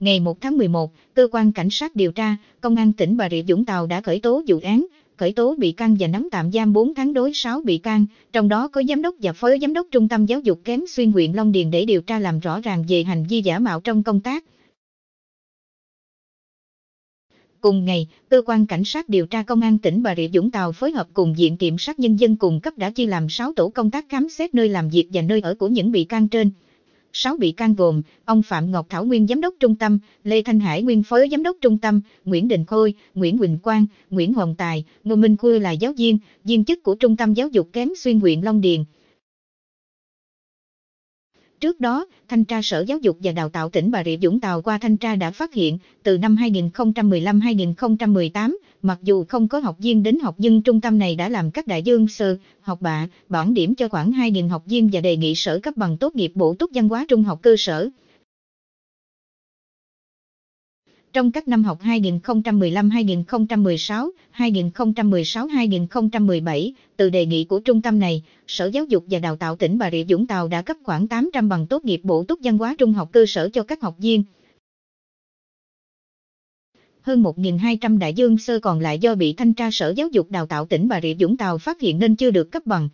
Ngày 1 tháng 11, Cơ quan Cảnh sát điều tra, Công an tỉnh Bà Rịa Vũng Tàu đã khởi tố vụ án, khởi tố bị can và nắm tạm giam 4 tháng đối 6 bị can, trong đó có giám đốc và phó giám đốc trung tâm giáo dục kém xuyên huyện Long Điền để điều tra làm rõ ràng về hành vi giả mạo trong công tác. Cùng ngày, cơ quan cảnh sát điều tra công an tỉnh Bà Rịa Vũng Tàu phối hợp cùng Viện Kiểm sát Nhân dân cùng cấp đã chia làm 6 tổ công tác khám xét nơi làm việc và nơi ở của những bị can trên. 6 bị can gồm ông Phạm Ngọc Thảo Nguyên Giám đốc Trung tâm, Lê Thanh Hải Nguyên Phó Giám đốc Trung tâm, Nguyễn Đình Khôi, Nguyễn Quỳnh Quang, Nguyễn Hồng Tài, Ngô Minh Khôi là giáo viên, viên chức của Trung tâm Giáo dục kém xuyên huyện Long Điền, Trước đó, Thanh tra Sở Giáo dục và Đào tạo tỉnh Bà Rịa Vũng Tàu qua thanh tra đã phát hiện, từ năm 2015-2018, mặc dù không có học viên đến học nhưng trung tâm này đã làm các đại dương sơ, học bạ, bảng điểm cho khoảng 2.000 học viên và đề nghị sở cấp bằng tốt nghiệp bổ túc văn hóa trung học cơ sở. Trong các năm học 2015-2016, 2016-2017, từ đề nghị của trung tâm này, Sở Giáo dục và Đào tạo tỉnh Bà Rịa Vũng Tàu đã cấp khoảng 800 bằng tốt nghiệp bổ túc văn hóa trung học cơ sở cho các học viên. Hơn 1.200 đại dương sơ còn lại do bị thanh tra Sở Giáo dục Đào tạo tỉnh Bà Rịa Vũng Tàu phát hiện nên chưa được cấp bằng.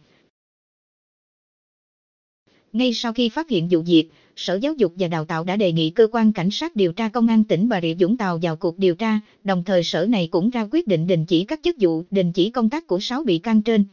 Ngay sau khi phát hiện vụ việc, Sở Giáo dục và Đào tạo đã đề nghị cơ quan cảnh sát điều tra công an tỉnh Bà Rịa Vũng Tàu vào cuộc điều tra, đồng thời sở này cũng ra quyết định đình chỉ các chức vụ, đình chỉ công tác của 6 bị can trên.